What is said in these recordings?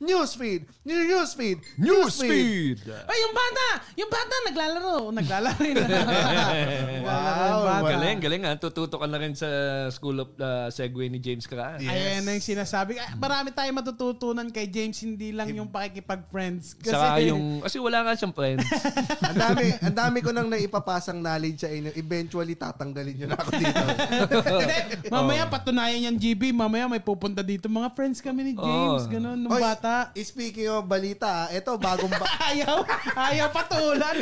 Newsfeed! Newsfeed! Newsfeed! Ay, yung bata! Yung bata naglalaro! Naglalaro yun. wow, wow galing, galing. Ha? Ah. Tututo ka na rin sa School of uh, Segway ni James ka. Yes. Ayan na yung sinasabi. Ay, marami tayong matututunan kay James, hindi lang yung pakikipag-friends. Kasi, Saka yung, kasi wala nga siyang friends. ang dami, ang dami ko nang naipapasang knowledge sa inyo. Eventually, tatanggalin nyo na ako dito. mamaya, oh. patunayan yan, GB. Mamaya, may pupunta dito. Mga friends kami ni oh. James. Oh. Ganun, nung Oy, bata bata. Speaking of balita, ito bagong ba- ayaw, ayaw patulan.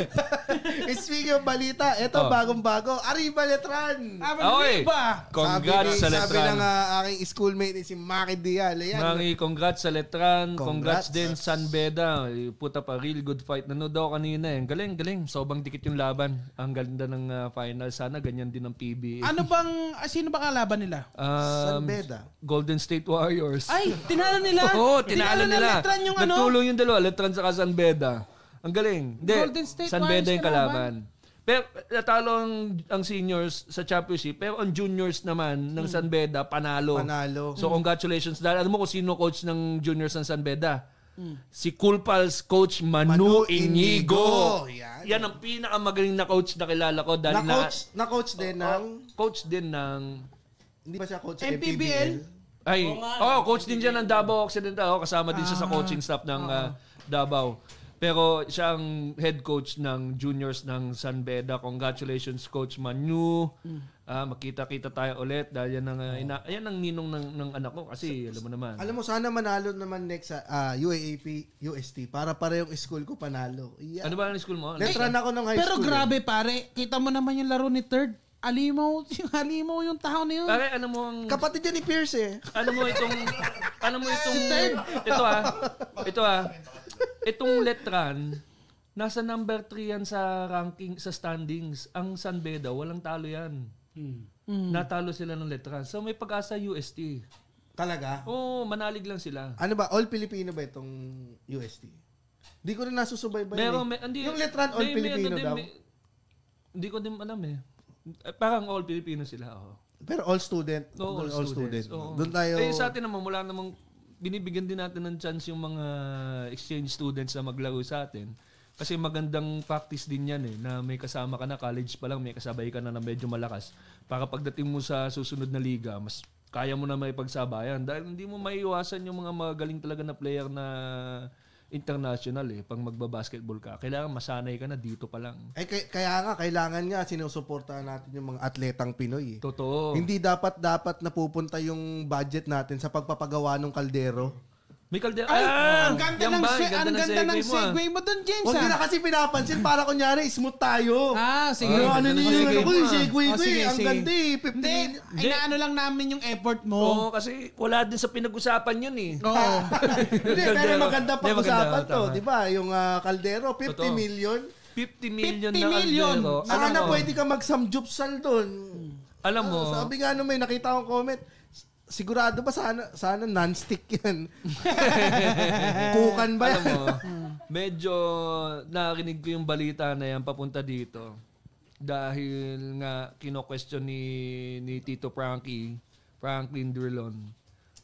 Speaking of balita, ito Oh. bagong bago. Arriba Letran. Ah, ah, sabi ng Okay. iba. Congrats sa Sabi ng ah, aking schoolmate ni si Maki Dial. Ayan. Mangi, congrats sa Letran. Congrats, Congrats. din San Beda. Puta pa, real good fight. Nanood daw kanina eh. Galing, galing. Sobrang dikit yung laban. Ang ganda ng ah, final. Sana ganyan din ang PBA. Ano bang, ah, sino ba kalaban nila? Um, San Beda. Golden State Warriors. Ay, tinalo nila. Oo, tinalo nila nila. Letran yung ano? Nagtulong yung dalawa, Letran sa San Beda. Ang galing. Hindi, Golden State San Beda yung kalaban. Pero natalo ang, ang seniors sa championship, pero ang juniors naman ng San Beda, panalo. Panalo. So mm. congratulations. Dahil alam mo kung sino coach ng juniors ng San Beda? Mm. Si Cool Pals coach Manu, Manu Inigo. Yan. Yan ang pinakamagaling na coach na kilala ko dahil na coach na, na coach din oh, ng coach din ng hindi pa siya coach MPBL? MPBL? Ay, Oo oh, coach din siya ng Davao Occidental. Oh, kasama din siya sa ah. coaching staff ng ah, Davao. Pero siya ang head coach ng juniors ng San Beda. Congratulations, Coach Manu. Mm. Ah, makita-kita tayo ulit dahil yan ang, ah, ina- yan ang ninong ng, ng anak ko kasi alam mo naman. Alam mo, sana manalo naman next sa ah, ah UAAP, UST para parehong school ko panalo. Yeah. ano ba ang school mo? Letran ako ng high Pero school. Eh. grabe pare, kita mo naman yung laro ni third. Alimaw, yung alimaw yung tao na yun. Pare, ano mo ang... Kapatid yan ni Pierce eh. Ano mo itong... ano mo itong... ito ah. Ito ah. Itong letran, nasa number 3 yan sa ranking, sa standings. Ang San Beda, walang talo yan. Hmm. Mm. Natalo sila ng letran. So may pag-asa UST. Talaga? Oo, oh, manalig lang sila. Ano ba? All Filipino ba itong UST? Hindi ko rin nasusubaybay. Eh. Meron, eh. may, hindi, yung letran all may, Filipino may, ano daw. May, hindi ko din alam eh. Eh, parang all Filipino sila. Oh. Pero all student. No, all, all student. Doon tayo... Eh, sa atin naman, mula namang binibigyan din natin ng chance yung mga exchange students na maglaro sa atin. Kasi magandang practice din yan eh, na may kasama ka na, college pa lang, may kasabay ka na na medyo malakas. Para pagdating mo sa susunod na liga, mas kaya mo na may pagsabayan. Dahil hindi mo maiiwasan yung mga magaling talaga na player na international eh, pang magba-basketball ka. Kailangan masanay ka na dito pa lang. Eh, kaya, kaya nga, kailangan nga sinusuportahan natin yung mga atletang Pinoy. Eh. Totoo. Hindi dapat dapat napupunta yung budget natin sa pagpapagawa ng kaldero may kaldero. Ay, ah, ang ganda ng, ba? Se- ang ganda ng segue mo ah. doon, James. Huwag ah. na kasi pinapansin. Para kunyari, smooth tayo. Ah, sige. Ano ah. Oh, ano niyo yun? Ako yung segue ko eh. Ang ganda eh. 15. Inaano lang namin yung effort mo. Oo, kasi wala din sa pinag-usapan yun eh. Oo. Hindi, pero maganda pag-usapan to. Di ba? Yung kaldero, 50 million. 50 million 50 na million. Sana pwede ka mag-samjupsal doon. Alam mo. Sabi nga nung may nakita akong comment, sigurado ba sana sana non-stick 'yan? Kukan ba yan? Alam mo, medyo narinig ko yung balita na yan papunta dito. Dahil nga kino-question ni, ni Tito Frankie, Franklin Drilon,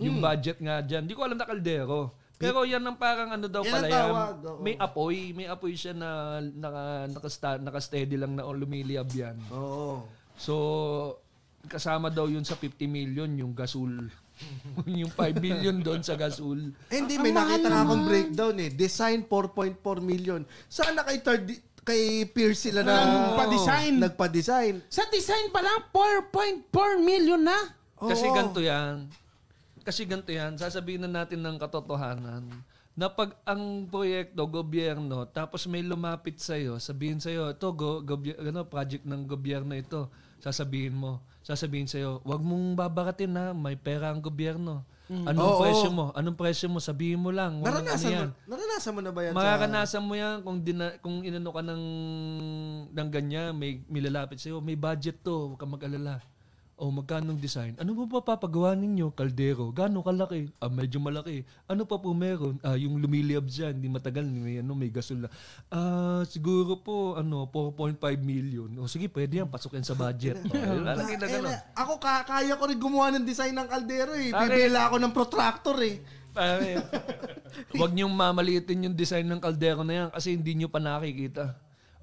yung hmm. budget nga dyan. Di ko alam na kaldero. Pero yan ang parang ano daw pala yan. May apoy. May apoy siya na naka, naka, naka-steady lang na lumiliab yan. Oo. So, kasama daw yun sa 50 million yung gasol. yung 5 million doon sa gasol. Eh, hindi, may nakita na akong breakdown eh. Design 4.4 million. Sana kay third, kay Pierce sila na nagpa-design. Nagpa-design. Sa design pa lang, 4.4 million na. Kasi Oo. ganito yan. Kasi ganito yan. Sasabihin na natin ng katotohanan na pag ang proyekto gobyerno tapos may lumapit sa iyo sabihin sa iyo ito go, goby- ano, project ng gobyerno ito sasabihin mo sasabihin sa'yo, wag mong babaratin na may pera ang gobyerno. Mm. Anong oh, presyo mo? Anong presyo mo? Sabihin mo lang. Ano naranasan ano yan. mo, naranasan mo na ba yan? Mararanasan mo yan kung, dina, kung inano ka ng, ng ganyan, may, may lalapit sa'yo, may budget to, huwag kang mag-alala oh, magkano design? Ano po papagawa ninyo? Kaldero. Gano kalaki? Ah, medyo malaki. Ano pa po meron? Ah, yung lumiliyab dyan, hindi matagal, may, ano, may gasol na. Ah, siguro po, ano, 4.5 million. O oh, sige, pwede yan, pasukin sa budget. oh, lalaki na eh, Ako, ka- kaya ko rin gumawa ng design ng kaldero eh. Bibila ako ng protractor eh. Wag niyong mamaliitin yung design ng kaldero na yan kasi hindi niyo pa nakikita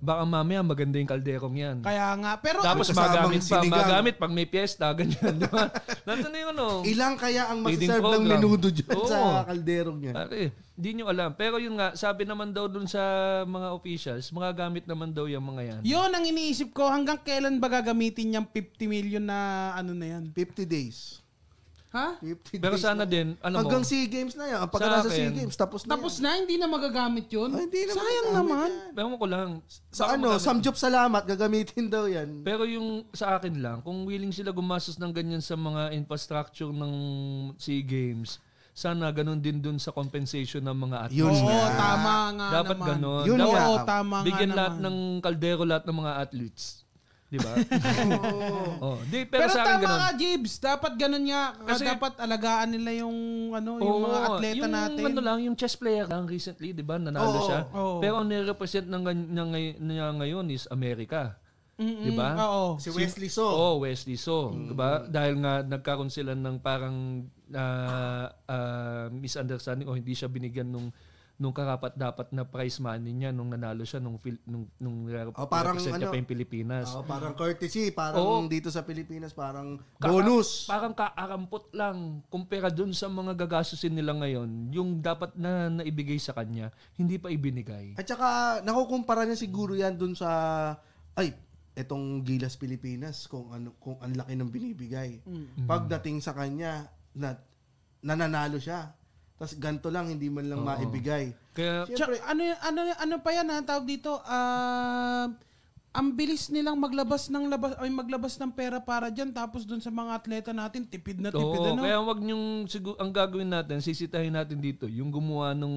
baka mamaya maganda yung kalderong yan. Kaya nga. Pero Tapos magamit pa, magamit pag may piyesta, ganyan. Diba? Nandun na yung ano. Ilang kaya ang masaserve ng menudo dyan Oo. sa kalderong niya? Pare, di nyo alam. Pero yun nga, sabi naman daw dun sa mga officials, magagamit naman daw yung mga yan. Yun ang iniisip ko. Hanggang kailan ba gagamitin yung 50 million na ano na yan? 50 days. Ha? Pero sana na. din, ano Hanggang SEA Games na yan. Ang pagkala sa, SEA Games, tapos na Tapos yan. na, hindi na magagamit yun? Ay, hindi na Sayang naman. Yan. mo ko lang. Sa ano, magagamit. samjop salamat, gagamitin daw yan. Pero yung sa akin lang, kung willing sila gumastos ng ganyan sa mga infrastructure ng SEA Games, sana ganun din dun sa compensation ng mga athletes. Yun Oo, tama nga Dapat naman. ganun. Yun Dapat, nga. Oo, tama Bigyan lahat ng kaldero lahat ng mga athletes. Di ba? Oo. Oh. Di, pero, pero sa akin tama ganun. Jibs. Dapat ganun nga. Kasi, dapat alagaan nila yung ano, yung oh, mga atleta yung, natin. Yung ano lang, yung chess player lang recently, di ba? Nanalo oh, siya. Oh. Pero ang nirepresent ng, ng, niya ngayon is Amerika. Mm-mm, 'Di ba? Oo. Si Wesley So. Oo, oh, Wesley So, mm-hmm. 'di ba? Dahil nga nagkaroon sila ng parang uh, uh, misunderstanding o hindi siya binigyan ng nung karapat dapat na prize money niya nung nanalo siya nung nung nung oh, parang ano, niya pa yung Pilipinas. Oh, parang courtesy, parang oh, dito sa Pilipinas parang ka- bonus. Parang kaarampot lang kumpara doon sa mga gagastusin nila ngayon, yung dapat na naibigay sa kanya, hindi pa ibinigay. At saka nakukumpara niya siguro yan doon sa ay etong Gilas Pilipinas kung ano kung ang laki ng binibigay. Mm. Pagdating sa kanya na nananalo siya tapos ganto lang, hindi man lang Oo. maibigay. Kaya, Siyempre, Tsaka, ano, ano, ano pa yan, ang tawag dito, ah, ang bilis nilang maglabas ng labas, ay maglabas ng pera para diyan tapos doon sa mga atleta natin, tipid na tipid, Oo, ano? kaya wag niyo sigu- ang gagawin natin, sisitahin natin dito yung gumawa nung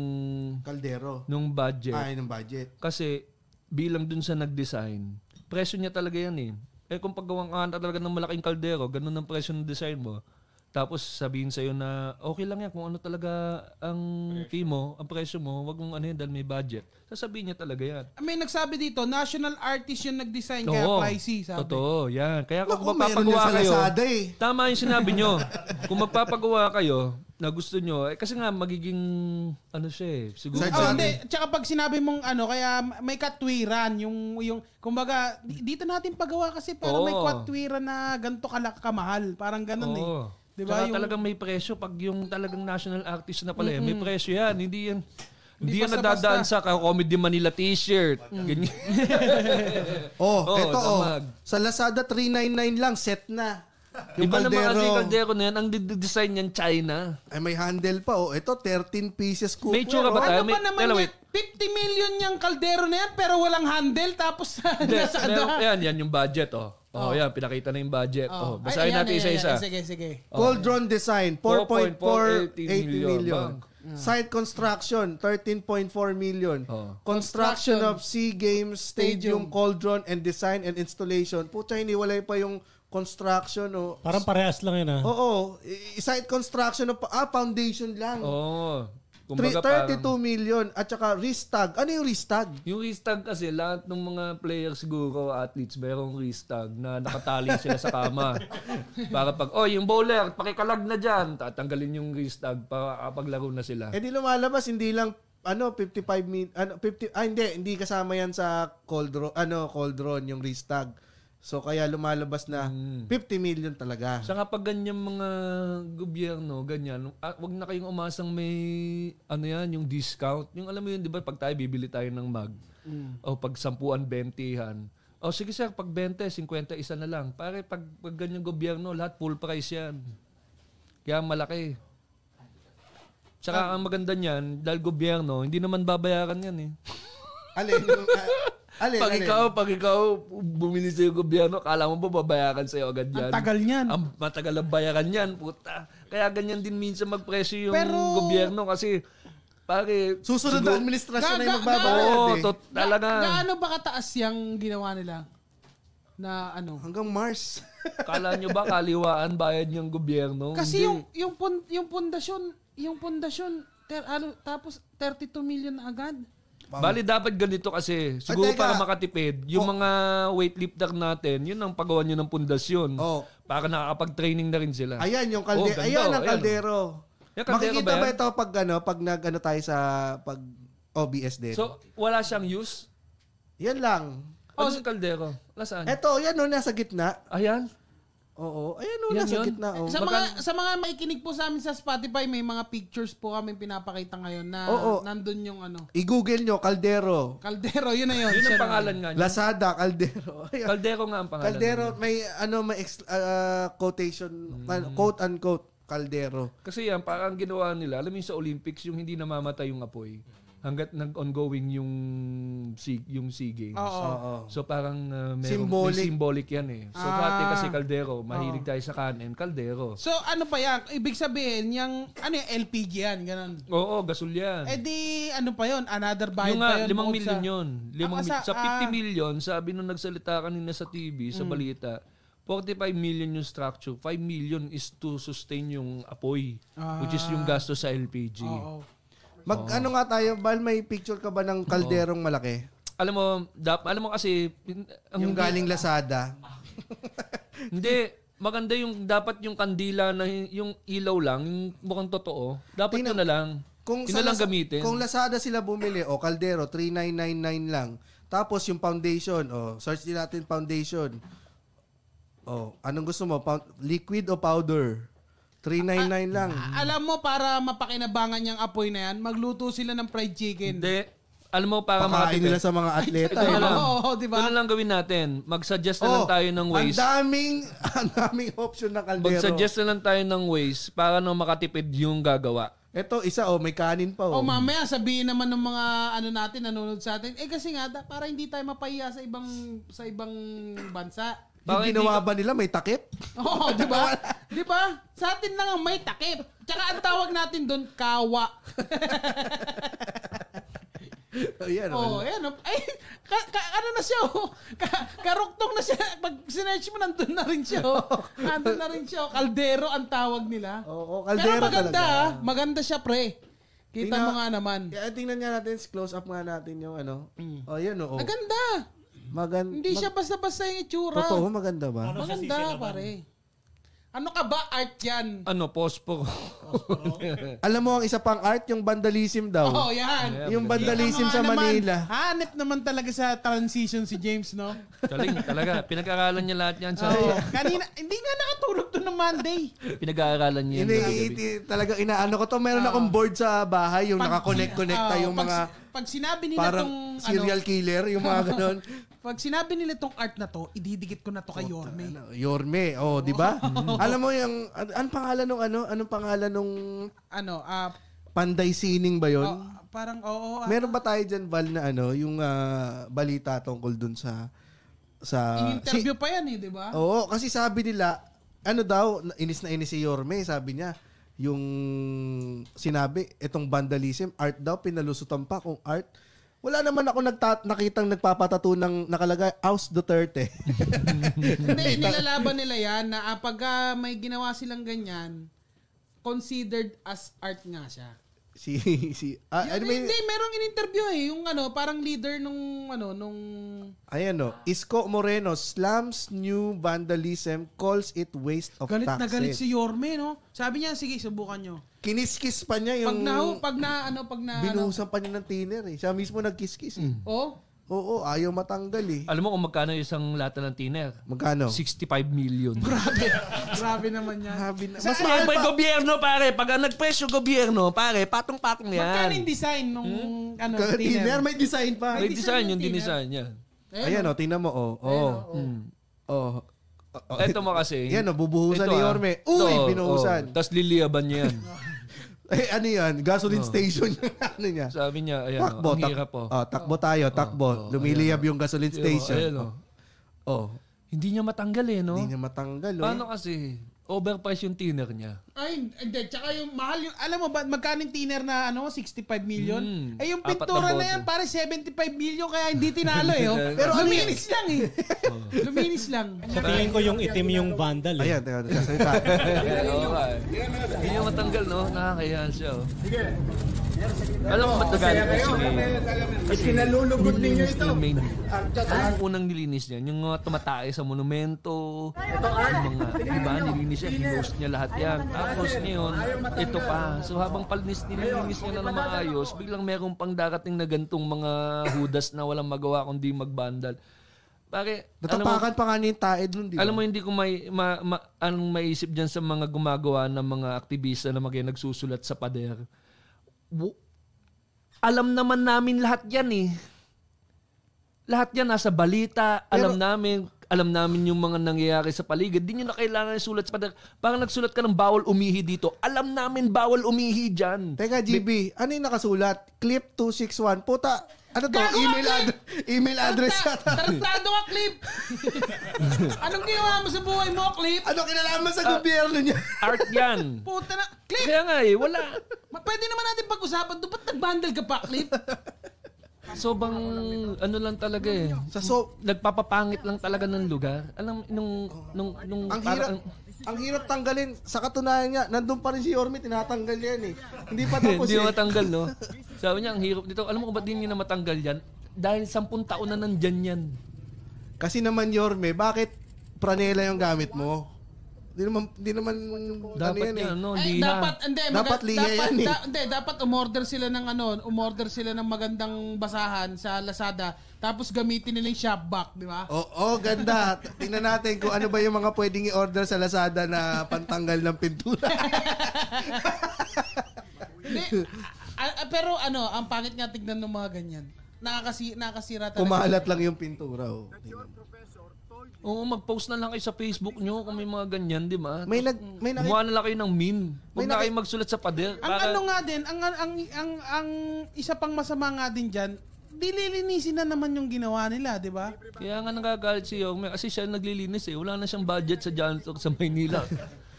kaldero. nung budget. Ay, ng budget. Kasi bilang dun sa nag-design, presyo niya talaga yan eh. Eh kung paggawa ka talaga ng malaking kaldero, ganun ang presyo ng design mo, tapos sabihin sa'yo na okay lang yan kung ano talaga ang fee mo, ang presyo mo, wag mong ano yan dahil may budget. Sasabihin niya talaga yan. May nagsabi dito, national artist yung nag-design kaya pricey, sabi. Totoo, yan. Kaya kung Naku, meron yan magpapagawa kayo, eh. tama yung sinabi nyo. kung magpapagawa kayo na gusto nyo, eh, kasi nga magiging ano siya eh, siguro. Sa Oh, ah, John. hindi. Tsaka pag sinabi mong ano, kaya may katwiran yung, yung kumbaga, dito natin pagawa kasi parang may katwiran na ganito kalak Parang ganun eh. Oo. Diba ba? Yung... talagang may presyo pag yung talagang national artist na pala mm-hmm. may presyo yan. Hindi yan. Hindi yan nadadaan sa Comedy Manila t-shirt. Mm. Ganyan. oh, oh, eto oh. Sa Lazada 399 lang, set na. Yung Iba Caldero. naman kasi kaldero na yan, ang design niyan China. Ay, may handle pa. Oh, ito, 13 pieces ko. May tsura ba oh, tayo? Ano may, pa naman yan? 50 million yung Caldero na yan, pero walang handle, tapos nasa ano? Yan, yan yung budget, oh. Oh, oh, yan. Pinakita na yung budget. Oh. oh. Basahin Ay, natin isa-isa. Sige, sige. Oh. Goldron Design, 4.480 million. million. Mm. Site construction, 13.4 million. Oh. Construction, construction of SEA Games Stadium, Stadium, Cauldron, and design and installation. Puta, hiniwalay pa yung construction o... Oh. Parang parehas lang yun ah. Oo. Oh, oh. Site construction of... Ah, foundation lang. Oo. Oh. Kumbaga 32 million at saka wrist tag. Ano yung wrist tag? Yung wrist tag kasi lahat ng mga players siguro, athletes, mayroong wrist tag na nakatali sila sa kama. para pag, oh, yung bowler, pakikalag na dyan. Tatanggalin yung wrist tag para paglaro na sila. Eh di lumalabas, hindi lang ano 55 min ano 50 ah hindi hindi kasama yan sa cold draw ano cold draw yung wrist tag So kaya lumalabas na mm. 50 million talaga. Sa kapag ganyan mga gobyerno, ganyan, ah, wag na kayong umasang may ano yan, yung discount. Yung alam mo yun, 'di ba, pag tayo bibili tayo ng mag mm. o pag sampuan, bentihan. O sige sir, pag 20, 50 isa na lang. Pare, pag, pag ganyan gobyerno, lahat full price yan. Kaya malaki. Tsaka ah. ang maganda niyan, dahil gobyerno, hindi naman babayaran yan eh. Alin? Ah, Alin, pag, alin? Ikaw, pag ikaw bumili sa'yo gobyerno, kala mo ba babayaran sa'yo agad yan? Ang tagal niyan. Ang matagal ang bayaran yan, puta. Kaya ganyan din minsan magpresyo yung Pero, gobyerno kasi pare, susunod na administrasyon na yung magbabayad. Oo, oh, eh. to, talaga. Gaano ba kataas yung ginawa nila? na ano hanggang Mars. Kala nyo ba kaliwaan bayad ng gobyerno? Kasi Hindi. yung yung pun, yung pundasyon, yung pundasyon ter, ano, tapos 32 million agad. Bali, dapat ganito kasi, siguro Ay, para makatipid, yung oh. mga weightlifter natin, yun ang pagawa nyo ng pundasyon. Oh. Para nakakapag-training na rin sila. Ayan, yung kalde- oh, ayan oh, ang kaldero. Ayan. kaldero Makikita ba, ito pag, ano, pag nag, ano tayo sa pag OBS din? So, wala siyang use? Yan lang. Ano oh, yung kaldero? Nasaan? Ito, yan o, oh, nasa gitna. Ayan. Oo. Ayan o, nasa yun. gitna. Oh. Sa, mga, sa mga makikinig po sa amin sa Spotify, may mga pictures po kami pinapakita ngayon na Oo. nandun yung ano. I-google nyo, Caldero. Caldero, yun na yun. Yun ang pangalan nga niya. Lazada, Caldero. Ayan. Caldero nga ang pangalan. Caldero, niya. may ano, may ex, ah, quotation, mm. quote-unquote, Caldero. Kasi yan, parang ginawa nila, alam mo sa Olympics, yung hindi namamatay yung apoy hanggat nag-ongoing yung sig yung Sea Games. Oo. Oo. So parang uh, merong, symbolic. May symbolic yan eh. So ah. dati kasi Caldero, mahilig Oo. tayo sa kanin, Caldero. So ano pa yan? Ibig sabihin, yung, ano yung LPG yan? Ganun. Oo, gasol yan. Eh di, ano pa yon Another bayad yung pa yun? limang million sa, yun. Limang, ah, sa, sa 50 ah, million, sabi nung nagsalita kanina sa TV, sa mm. balita, 45 million yung structure, 5 million is to sustain yung apoy, ah. which is yung gasto sa LPG. Oo. Mag ano nga tayo, Bal, may picture ka ba ng kalderong malaki? Alam mo, dap, alam mo kasi ang Yung galing Lazada. Hindi maganda yung dapat yung kandila na yung ilaw lang, yung mukhang totoo. Dapat Tingnan- yun na lang. Kung yun na lang gamitin. Kung Lazada sila bumili, o kaldero 3999 lang. Tapos yung foundation, oh, search din natin foundation. Oh, anong gusto mo? Pound- liquid o powder? 399 lang. Ah, ah, alam mo, para mapakinabangan yung apoy na yan, magluto sila ng fried chicken. Hindi. Alam mo, para Pakain nila sa mga atleta. Ay, alam, eh. oo, di ba? Ano lang gawin natin? Mag-suggest na lang oh, tayo ng ways. Ang daming, ang daming option ng kaldero. Mag-suggest na lang tayo ng ways para no, makatipid yung gagawa. Ito, isa oh, may kanin pa oh. Oh, mamaya sabihin naman ng mga ano natin nanonood sa atin, eh kasi nga da- para hindi tayo mapahiya sa ibang sa ibang bansa. Yung Bakit ginawa ba nila may takip? Oo, di ba? di ba? Sa atin lang ang may takip. Tsaka ang tawag natin doon, kawa. oh, yan. Oh, oh yan. Oh. Ay, ka, ka, ano na siya? Oh. Ka, karuktong na siya. Pag sinerge mo, nandun na rin siya. Oh. Nandun na rin siya. Oh. Kaldero ang tawag nila. Oo, oh, oh, kaldero Pero maganda, talaga. Ah. maganda siya, pre. Kita tingnan, mo nga naman. Kaya tingnan nga natin, close up nga natin yung ano. Mm. Oh, yan, oo. Oh, oh. Ang ganda. Maganda. Hindi mag- siya basta-basta yung itsura. Totoo, maganda ba? Ano siya, Maganda, sisi pare. Ano ka ba? Art yan. Ano, posporo. Alam mo, ang isa pang art, yung vandalism daw. Oh, yan. Yung vandalism sa Manila. hanip naman talaga sa transition si James, no? Galing, talaga. Pinag-aralan niya lahat yan sa... oh, kanina, hindi nga nakatulog to ng Monday. Pinag-aaralan niya yan. Ini, ini, talaga inaano ko to. Meron akong board sa bahay, yung Pag- nakakonect-connect Oo, tayo yung mga Pag sinabi nila parang tong... serial ano- killer, yung mga ganun. Pag sinabi nila itong art na to, ididikit ko na to kay Yorme. Ano, Yorme, oh, di ba? Alam mo yung an- anong pangalan ng ano? Anong pangalan nung ano, uh, Panday Sining ba 'yon? Oh, ah, parang oo. Oh, oh, Meron ba tayo diyan Val na ano, yung uh, balita tungkol dun sa sa interview si, pa yan eh, di ba? Oo, kasi sabi nila ano daw, inis na inis si Yorme, sabi niya yung sinabi, itong vandalism, art daw, pinalusutan pa kung art wala naman ako nagta- nakitang nagpapatato ng nakalagay House Duterte. Hindi, nilalaban nila yan na ah, pag may ginawa silang ganyan, considered as art nga siya. Si si ah, yun, ano may, hindi merong in-interview eh yung ano parang leader nung ano nung Ayan no, Isko Moreno slams new vandalism calls it waste of galit taxes. Galit na galit si Yorme no. Sabi niya sige subukan nyo. Kiniskis pa niya yung pag na pag na ano pag na binuhusan ano, pa niya ng tiner eh. Siya mismo nagkiskis eh. Mm. Oh. Oo, ayaw matanggal eh. Alam mo kung magkano isang lata ng tiner? Magkano? 65 million. Grabe. Grabe naman yan. Grabe na. Mas mahal pa. gobyerno, pare. Pag ang nagpresyo gobyerno, pare, patong-patong yan. Magkano yung design nung hmm? ano, tiner? tiner? May design pa. May, design, design yung dinisign niya. Ayan, Ayan o, oh. oh, tingnan mo o. Oh. oh. Oh. oh. Mm. oh. Oh, ito mo kasi. Yan, nabubuhusan oh, ni ah. Orme. Uy, binuhusan. Tapos liliaban niya yan. Eh, ano yun? Gasoline oh. station yung ano niya. Sabi niya, ayan, takbo, ang hirap po. Oh. oh, takbo tayo, takbo. Oh, oh, oh Lumiliyab yung gasoline oh. station. Ayan, oh. oh. Hindi niya matanggal eh, no? Hindi niya matanggal. Paano eh. Paano kasi, overpriced yung thinner niya. Ay, hindi. Tsaka yung mahal yung, alam mo ba, magkano yung tiner na ano, 65 million? Mm, eh yung pintura na, na yan, pare 75 million, kaya hindi tinalo eh. Oh. Pero ano luminis lang eh. Oh. luminis lang. Sa tingin ko yung itim yung vandal eh. Ayan, ayan, sasalita. Eh. Hindi niya matanggal, no? Nakakayaan siya. Oh. Sige. Alam mo ba't nagalit ko si Kasi kinalulugod ninyo ito. Main. yung unang nilinis niyan? yung mga tumatae sa monumento. Ito, Art. Ah. Mga, ba, nilinis niya, hinost niya lahat yan. Ano ah, tapos ngayon, ito pa. So habang palnis nilinis nila na maayos, biglang meron pang darating na gantong mga hudas na walang magawa kundi magbandal. Pare, Natapakan mo, pa nga yung taed nun, di ba? Alam mo, hindi ko may, ma, ma, anong maisip dyan sa mga gumagawa ng mga aktivista na mga nagsusulat sa pader. Bu- alam naman namin lahat yan eh. Lahat yan nasa balita, Pero, alam namin alam namin yung mga nangyayari sa paligid. Di nyo na kailangan sulat sa Parang nagsulat ka ng bawal umihi dito. Alam namin bawal umihi dyan. Teka, GB, May, ano yung nakasulat? Clip 261. Puta, ano to? Gago email, ad- email address yata. Tarantado ka, Clip! Anong ginawa mo sa buhay mo, Clip? Ano kinalaman sa uh, gobyerno niya? art yan. Puta na. Clip! Kaya nga eh, wala. Pwede naman natin pag-usapan. Dapat nag-bundle ka pa, Clip? Sobrang ano lang talaga eh. Sa so nagpapapangit lang talaga ng lugar. Alam nung nung nung ang hirap ang, hirap tanggalin sa katunayan niya. Nandun pa rin si Orme tinatanggal yan eh. Hindi pa tapos. Hindi eh. matanggal no. Sabi niya ang hirap dito. Alam mo ba ba't din niya na matanggal yan? Dahil 10 taon na nandiyan yan. Kasi naman Yorme, bakit pranela yung gamit mo? Hindi naman hindi naman dapat ano yan, yan eh. ano, dapat hindi dapat liha dapat, yan. Eh. hindi dapat umorder sila ng ano, umorder sila ng magandang basahan sa Lazada tapos gamitin nila yung shopback, di ba? Oo, oh, oh, ganda. Tingnan natin kung ano ba yung mga pwedeng i-order sa Lazada na pantanggal ng pintura. hindi, a- a- pero ano, ang pangit nga tignan ng mga ganyan. Nakakasi nakakasira talaga. Kumalat lang yung pintura. Oh. Tingnan. Oo, mag-post na lang kayo sa Facebook nyo kung may mga ganyan, di ba? May nag may naki- Gumawa na lang kayo ng meme. Huwag may na kayo magsulat sa pader. Ang ano nga din, ang, ang, ang, ang, ang isa pang masama nga din dyan, dililinisin na naman yung ginawa nila, di ba? Kaya nga nagagalit si Yogme kasi siya naglilinis eh. Wala na siyang budget sa John sa Maynila.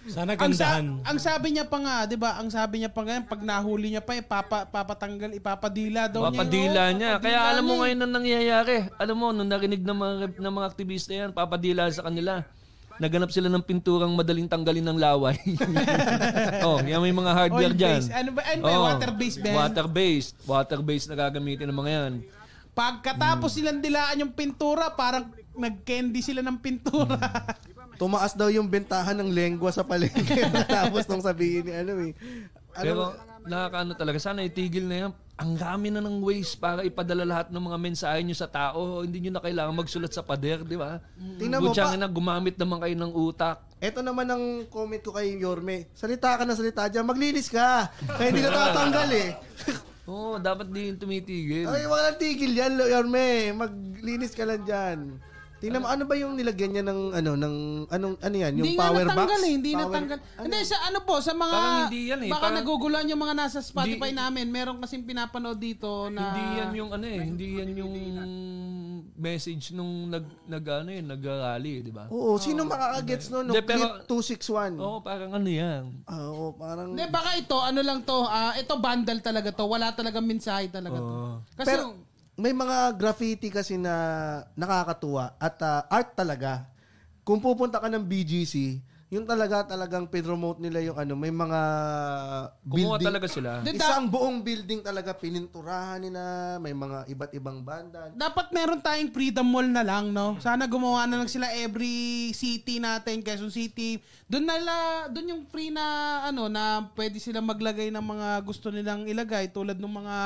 Sana gandahan. Ang, sa- ang sabi niya pa nga, 'di ba? Ang sabi niya pa nga, pag nahuli niya pa ipapa eh, papatanggal, ipapadila daw niya. papadila oh, niya. Oh, papadila Kaya alam mo ngayon ang nangyayari. Alam mo nung narinig ng mga ng mga aktivista 'yan, papadila sa kanila. Naganap sila ng pinturang madaling tanggalin ng laway. oh, yan may mga hardware diyan. Oil-based. Ano ba? Ano ba? Oh, water-based ba? Water-based. Water-based na gagamitin ng mga 'yan. Pagkatapos hmm. silang dilaan yung pintura, parang nag-candy sila ng pintura. Hmm. Tumaas daw yung bentahan ng lengwa sa palengke tapos nung sabihin ni ano eh. Ano, Pero nakakaano talaga. Sana itigil na yan. Ang dami na ng ways para ipadala lahat ng mga mensahe nyo sa tao. Hindi nyo na kailangan magsulat sa pader, di ba? Tingnan mo pa. na gumamit naman kayo ng utak. Ito naman ang comment ko kay Yorme. Salita ka na salita dyan. Maglinis ka. Kaya hindi ka tatanggal eh. Oo, oh, dapat din tumitigil. Ay, walang tigil yan, Yorme. Maglinis ka lang dyan. Tingnan mo, ano ba yung nilagyan niya ng ano ng anong ano yan, yung hindi power nga box? natanggal Eh, hindi Power- natanggal. Ano? Hindi sa ano po sa mga hindi yan eh, Baka parang- nagugulan yung mga nasa Spotify Hindi- namin. Meron kasing pinapanood dito na Hindi yan yung ano eh, hindi yan yung message nung nag nag ano yun, eh, nag-rally, di ba? Oo, sino makakagets no? no Hindi, pero- 261. Oo, parang ano yan. Ah, Oo, parang... Hindi, baka ito, ano lang to, ah, ito bundle talaga to. Wala talaga mensahe talaga to. Kasi Pero, may mga graffiti kasi na nakakatuwa at uh, art talaga. Kung pupunta ka ng BGC, yung talaga talagang pinromote nila yung ano, may mga Kumuha building. talaga sila. Isang buong building talaga pininturahan nila, may mga iba't ibang banda. Dapat meron tayong freedom mall na lang, no? Sana gumawa na lang sila every city natin, Quezon City. Doon na la, doon yung free na ano na pwede sila maglagay ng mga gusto nilang ilagay tulad ng mga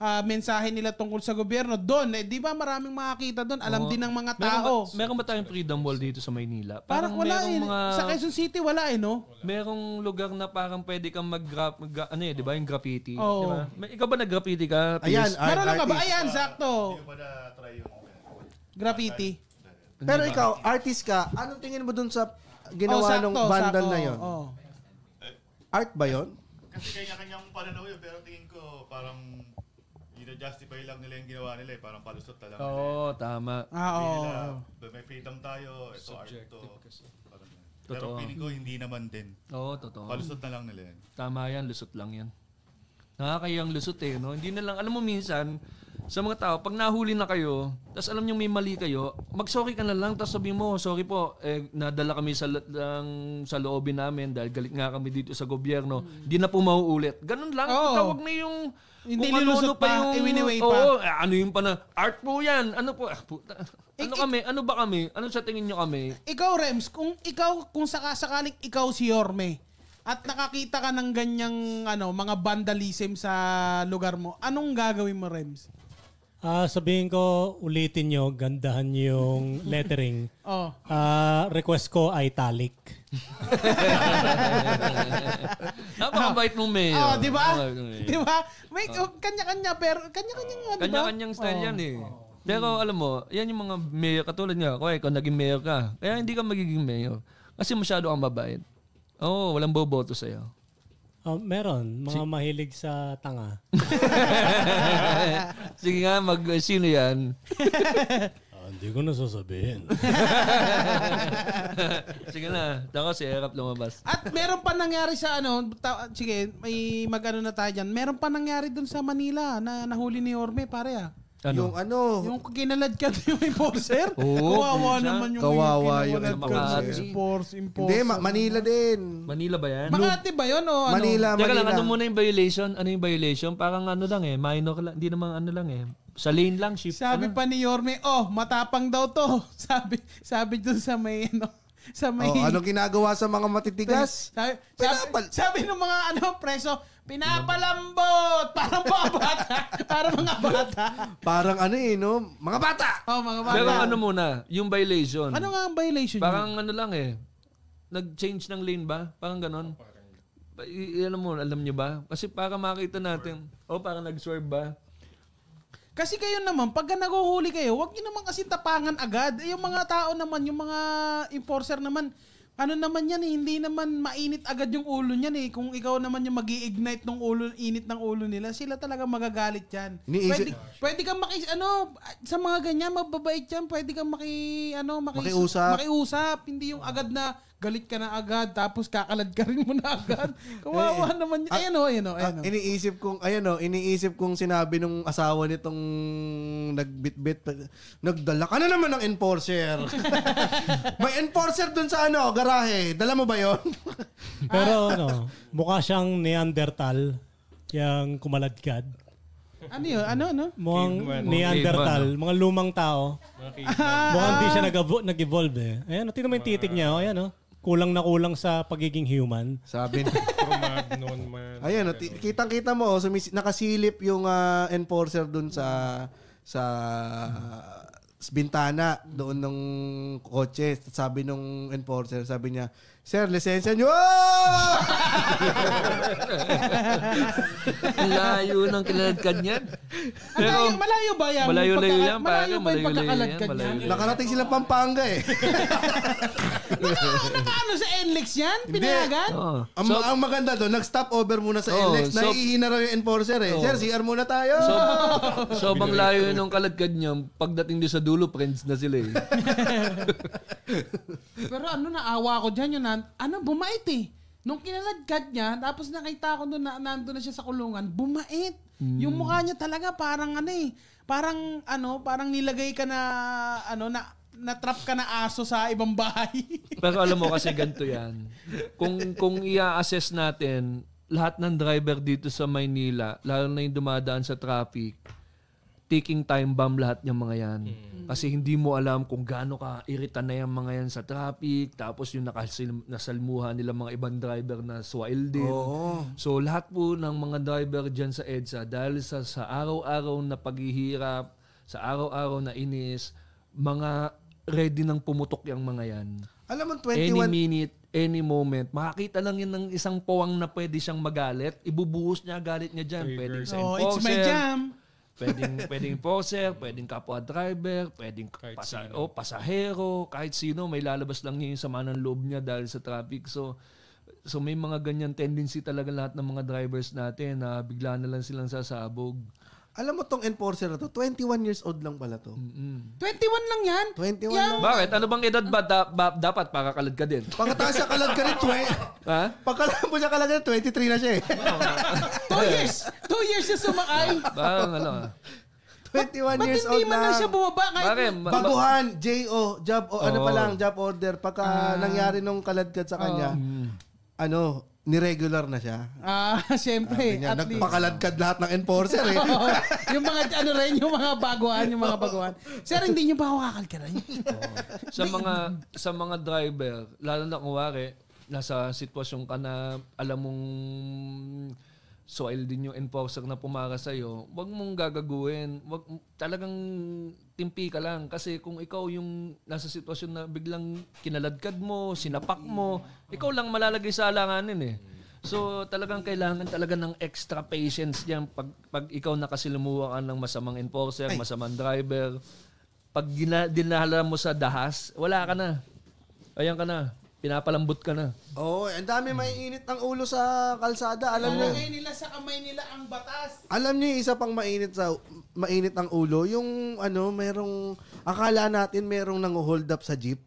uh, mensahe nila tungkol sa gobyerno. Doon, eh, di ba maraming makakita doon? Alam Oo. din ng mga tao. Meron ba, meron ba tayong freedom wall dito sa Maynila? Parang, wala merong eh. mga... Sa Quezon City, wala eh, no? Merong lugar na parang pwede kang mag ano eh, di ba? Yung graffiti. Oo. Di ba? May- Ikaw ba nag-graffiti ka? Pius? Ayan, art Meron ka ba? Ayan, sakto. Hindi Graffiti. Pero ikaw, artist ka, anong tingin mo doon sa oh, ginawa sakto, nung bandal na yon? Oo. Oh. Art ba yon? Kasi kanya-kanyang pananaw yun, pero tingin ko parang justify lang nila yung ginawa nila eh. Parang palusot talaga. Oo, oh, tama. Ah, oo. Oh. May freedom tayo. Ito eh, Subjective art to. Kasi. totoo. Pero feeling ko hindi naman din. Oo, oh, totoo. Palusot na lang nila yan. Tama yan, lusot lang yan. Nakakayang lusot eh, no? Hindi na lang, alam mo minsan, sa mga tao, pag nahuli na kayo, tapos alam nyo may mali kayo, mag-sorry ka na lang, tapos sabi mo, sorry po, eh, nadala kami sa, lang, sa loobin namin dahil galit nga kami dito sa gobyerno. Hindi hmm. na po mauulit. Ganun lang, Oo. tawag na yung... Hindi kung ano pa, yung... Iwiniway pa. Oo, eh, ano yung pa art po yan, ano po, ah, puta. Ano Ik- kami, ano ba kami, ano sa tingin nyo kami? Ikaw, Rems, kung ikaw, kung sakasakaling ikaw si Yorme, at nakakita ka ng ganyang ano, mga vandalism sa lugar mo, anong gagawin mo, Rems? Ah, uh, sabihin ko ulitin nyo, gandahan yung lettering. oh. Ah, uh, request ko italic. Napakabait mo, Mayor. Oh, di ba? Di ba? May oh. kanya-kanya pero kanya-kanya nga, di ba? Kanya-kanyang style oh. yan eh. Oh. Pero alam mo, yan yung mga mayor, katulad nga, kaya ikaw eh, naging mayor ka, kaya hindi ka magiging mayor. Kasi masyado ang mabait. Oo, oh, walang boboto sa'yo. Um, meron. Mga si- mahilig sa tanga. Sige nga, mag, sino yan? ah, hindi ko nasasabihin. sige na. Ako si Erap lumabas. At meron pa nangyari sa ano, ta- sige, may mag-ano na tayo dyan. Meron pa nangyari dun sa Manila na nahuli ni Orme, pare ah. Ano? Yung ano? Yung kinalad ka yung enforcer? Oo. Kawawa naman yung Kawawa yung kinalad ka sa sports enforcer. Hindi, Ma- Manila din. Manila ba yan? Makati ba yun o ano? Manila, Teka lang, ano muna yung violation? Ano yung violation? Parang ano lang eh, minor lang. Hindi naman ano lang eh. Sa lane lang, shift. Sabi ano? pa ni Yorme, oh, matapang daw to. Sabi, sabi dun sa may ano, sa may... Oh, anong ginagawa sa mga matitigas? Sabi, sabi, Pinapal- sabi ng mga ano preso, Pinapalambot! Parang mga bata. Parang mga bata. Parang ano eh, no? Mga bata! Oh, mga bata. Pero ano muna, yung violation. Ano nga ang violation? Parang ano lang eh. Nag-change ng lane ba? Parang ganon. Alam ano mo, alam nyo ba? Kasi para makita natin. O, oh, parang nag-swerve ba? Kasi kayo naman, pagka naguhuli kayo, wag nyo naman kasi tapangan agad. Eh, yung mga tao naman, yung mga enforcer naman, ano naman yan eh, hindi naman mainit agad yung ulo niyan eh. Kung ikaw naman yung mag ignite ng ulo, init ng ulo nila, sila talaga magagalit yan. Iniisip, pwede, pwede kang maki, ano, sa mga ganyan, mababait yan, pwede kang maki, ano, maki, makiusap. makiusap. Hindi yung agad na, galit ka na agad, tapos kakalad ka rin mo na agad. Eh, Kawawa naman yun. Ayan o, ayan o, Iniisip kong, ayan o, oh, iniisip kong sinabi nung asawa nitong nagbitbit, nagdala ka na naman ng enforcer. May enforcer dun sa ano, garahe. Dala mo ba yon? Pero ah. ano, mukha siyang Neanderthal, yung kumaladkad. Ano yun? Ano, ano? Mukhang Neanderthal. Mga lumang tao. Mukhang hindi siya ah. nag-evolve eh. Ayan, oh, tingnan mo yung titig niya. Oh. Ayan, oh kulang na kulang sa pagiging human. Sabi ni Magnon man. Ayan, no, kitang-kita mo, sumis- nakasilip yung ah, enforcer doon sa sa s- bintana doon ng kotse. Sabi nung enforcer, sabi niya, Sir, lisensya nyo! Layo ng kilaladkad niyan. Pero, malayo, malayo ba yan? Malayo-layo yan. Malayo ba yung pagkakaladkad niyan? Nakarating sila Pampanga eh. Nakaano sa NLEX yan? Pinayagan? Oh. Ang, so, ang maganda doon, nag-stop over muna sa oh, NLEX. So, Naihina raw yung enforcer eh. Oh. Sir, CR muna tayo! So, so bang layo ng kaladkad nyo, pagdating doon sa dulo, friends na sila eh. Pero ano, naawa ko dyan yung naman, ano, bumait eh. Nung kinaladkad niya, tapos nakita ko doon na nandoon na siya sa kulungan, bumait. Mm. Yung mukha niya talaga parang ano eh, parang ano, parang nilagay ka na ano na na-trap ka na aso sa ibang bahay. Pero alam mo kasi ganito 'yan. Kung kung i-assess natin lahat ng driver dito sa Maynila, lalo na yung dumadaan sa traffic, taking time bomb lahat ng mga yan. Mm. Kasi hindi mo alam kung gaano ka irita na yung mga yan sa traffic, tapos yung nakasil- nasalmuha nila mga ibang driver na swail din. Oo. So lahat po ng mga driver dyan sa EDSA, dahil sa, sa araw-araw na paghihirap, sa araw-araw na inis, mga ready nang pumutok yung mga yan. Alam mo, 21... Any minute, any moment, makakita lang yun ng isang pawang na pwede siyang magalit, ibubuhos niya galit niya dyan. Pwede sa oh, it's my jam. Pwedeng, pwedeng poser, pwedeng kapwa driver, pwedeng pasa- sino. oh, pasahero, kahit sino, may lalabas lang niya yung sama ng loob niya dahil sa traffic. So, so may mga ganyan tendency talaga lahat ng mga drivers natin na bigla na lang silang sasabog. Alam mo tong enforcer na to, 21 years old lang pala to. Mm-hmm. 21 lang yan? 21 yeah. lang. Bakit? Ano bang edad ba, da, ba dapat para kalad ka din? Pagkataas siya kalad ka rin, twe. ha? Pagkataas mo siya kalad ka rin, 23 na siya eh. 2 years! 2 years siya sumakay. Bang, ano? 21 Ba't years old na. Ba't hindi man siya bumaba? Kahit Bakit? Ba- baguhan, J.O., job, o, oh. ano pa lang, job order. Pagka ah. nangyari nung kaladkad sa kanya, oh. ano, niregular na siya. Ah, syempre. Niya, at nagpakaladkad lahat ng enforcer eh. Oo, yung mga ano rin, yung mga baguhan, yung mga baguhan. Sir, hindi niyo ba ako kakalkiran? sa mga sa mga driver, lalo na kuwari, nasa sitwasyon ka na alam mong soil din yung enforcer na pumara sa'yo, huwag mong gagaguin. Wag, talagang timpi ka lang. Kasi kung ikaw yung nasa sitwasyon na biglang kinaladkad mo, sinapak mo, ikaw lang malalagay sa alanganin eh. So talagang kailangan talaga ng extra patience diyan pag, pag ikaw nakasilamuha ka ng masamang enforcer, masamang driver. Pag gina, dinala mo sa dahas, wala ka na. Ayan ka na pinapalambot ka na. Oo, oh, ang dami hmm. mainit ang ulo sa kalsada. Alam oh. niyo nila sa kamay nila ang batas. Alam niyo isa pang mainit sa mainit ang ulo, yung ano, merong akala natin merong nang-hold up sa jeep.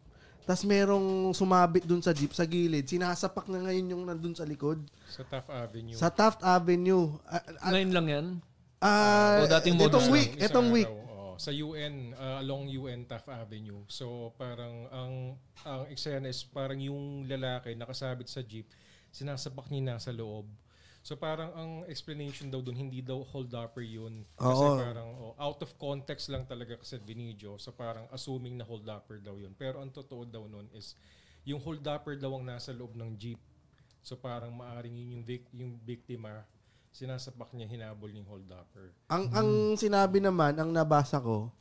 Tapos merong sumabit dun sa jeep sa gilid. Sinasapak na ngayon yung nandun sa likod. Sa Taft Avenue. Sa Taft Avenue. Uh, uh, ngayon lang yan? Uh, o dating itong week. Lang, itong week sa UN, uh, along UN Taft Avenue. So parang ang, ang eksena is parang yung lalaki nakasabit sa jeep, sinasabak niya na sa loob. So parang ang explanation daw doon hindi daw hold upper yun. Kasi Oo. parang oh, out of context lang talaga kasi binidyo. So parang assuming na hold upper daw yun. Pero ang totoo daw noon is yung hold upper daw ang nasa loob ng jeep. So parang maaring yun yung, vic- yung biktima sinasapak niya, hinabol yung hold upper. Ang ang sinabi naman, ang nabasa ko,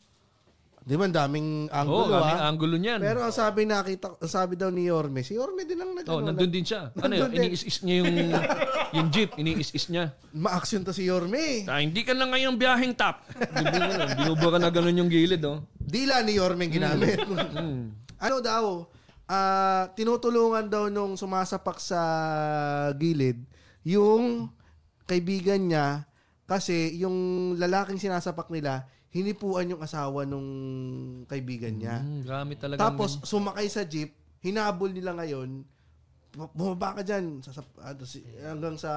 di ba daming angulo Oo, oh, daming ah. angulo niyan. Pero ang sabi nakita, ang sabi daw ni Yorme, si Yorme din ang nag oh, ano, nandun din siya. Ano yun? Iniis-is niya yung, yung jeep. Iniis-is niya. Ma-action to si Yorme. Ta, ah, hindi ka na ngayon biyaheng top. Binubo ka na ganun yung gilid, oh. Dila ni Yorme ginamit. Hmm. Hmm. ano daw, ah tinutulungan daw nung sumasapak sa gilid yung kaibigan niya kasi yung lalaking sinasapak nila, hinipuan yung asawa nung kaibigan niya. Mm, grabe talaga. Tapos sumakay sa jeep, hinabol nila ngayon, bumaba ka diyan sa, ah, hanggang sa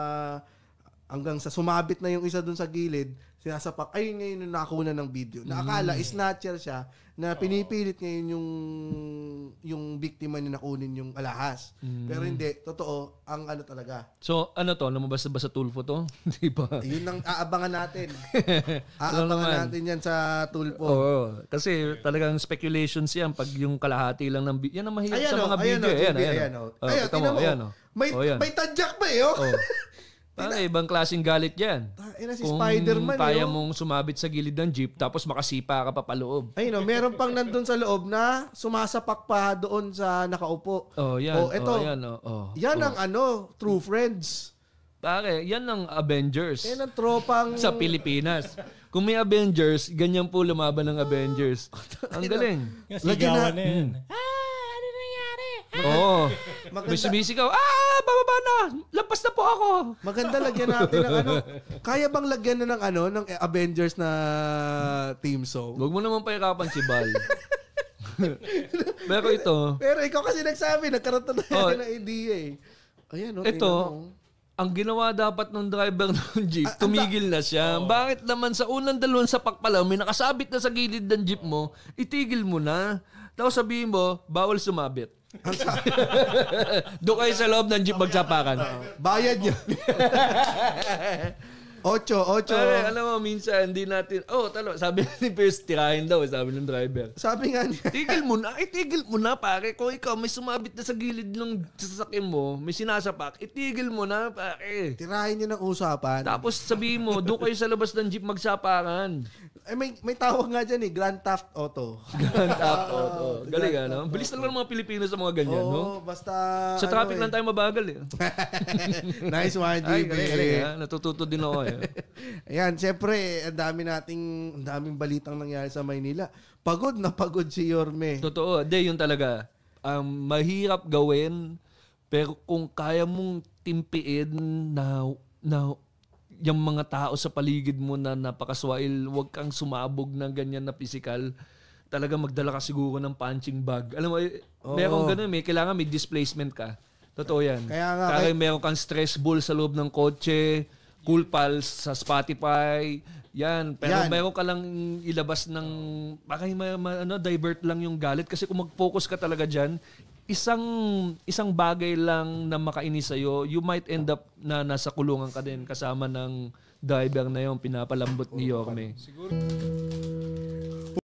hanggang sa sumabit na yung isa doon sa gilid, sinasapak. Ayun ngayon yung nakakunan ng video. Nakakala, mm. snatcher siya na pinipilit ngayon yung yung biktima niya nakunin yung alahas. Mm. Pero hindi, totoo, ang ano talaga. So, ano to? Lumabas ba sa Tulfo to? Di ba? Yun ang aabangan natin. Ano aabangan natin yan sa Tulfo. Oo. Kasi talagang speculations yan pag yung kalahati lang ng video. Yan ang mahirap sa mga ayan video. Eh. ayan, ayan, ayan, oh, ayan, ayan, ayan, oh, ayan, May, ayan, ayan, ayan, ayan, ayan, ayan, para ibang klaseng galit yan. Ina, si Kung Spider-Man. kaya yun. mong sumabit sa gilid ng jeep tapos makasipa ka pa paloob. Ay, no, meron pang nandun sa loob na sumasapak pa doon sa nakaupo. Oh, yan. Oh, eto, oh, yan. Oh, oh, yan oh. ang ano, true friends. Pare, yan ang Avengers. Yan ang tropang... sa Pilipinas. Kung may Avengers, ganyan po lumaban ng Avengers. ang galing. Lagi na, yan. Mm. Oo. Maganda. May sumisigaw, ah, bababa na! Lampas na po ako! Maganda lagyan natin ng ano. Kaya bang lagyan na ng ano, ng Avengers na team song? Huwag mo naman pahirapan si Bal. Pero ito... Pero ikaw kasi nagsabi, nagkaroon na tayo oh, ng idea eh. Ayan, oh, ito, ang ginawa dapat ng driver ng jeep, ah, tumigil na siya. Oh. Bakit naman sa unang dalawang sapak pa may nakasabit na sa gilid ng jeep mo, itigil mo na. Tapos sabihin mo, bawal sumabit. Doon kayo sa loob ng jeep magsapakan. Bayad niyo. Ocho, ocho. Pare, alam mo, minsan, hindi natin, oh, talo, sabi ni Pierce, tirahin daw, eh, sabi ng driver. Sabi nga niya. Tigil mo na, itigil mo na, pare. Kung ikaw may sumabit na sa gilid ng sasakyan mo, may sinasapak, itigil eh, mo na, pare. Tirahin niyo ng usapan. Tapos sabi mo, doon kayo sa labas ng jeep magsapakan. Eh, may, may tawag nga dyan eh, Grand Theft Auto. Grand Theft ah, Auto. Galing, Grand ano? Bilis talaga ng mga Pilipino sa mga ganyan, Oo, no? basta... Sa ano traffic ano, eh. lang tayo mabagal eh. nice one, GB. Ay, galing, galing, Natututo din ako eh. Ayan, syempre, ang dami nating, ang daming balitang nangyari sa Maynila. Pagod na pagod si Yorme. Totoo. Hindi, yun talaga. Um, mahirap gawin, pero kung kaya mong timpiin na, na yung mga tao sa paligid mo na napakaswail, huwag kang sumabog ng ganyan na physical, talaga magdala ka siguro ng punching bag. Alam mo, Oo. meron ganun, may, kailangan may displacement ka. Totoo yan. Kaya nga, Kaya kay- meron kang stress ball sa loob ng kotse, Cool Pals sa Spotify. Yan, pero Yan. meron ka lang ilabas ng baka ma, ma, ano, divert lang yung galit kasi kung mag-focus ka talaga diyan, isang isang bagay lang na makainis sa you might end up na nasa kulungan ka din kasama ng diver na yung pinapalambot ni Yorme. Siguro.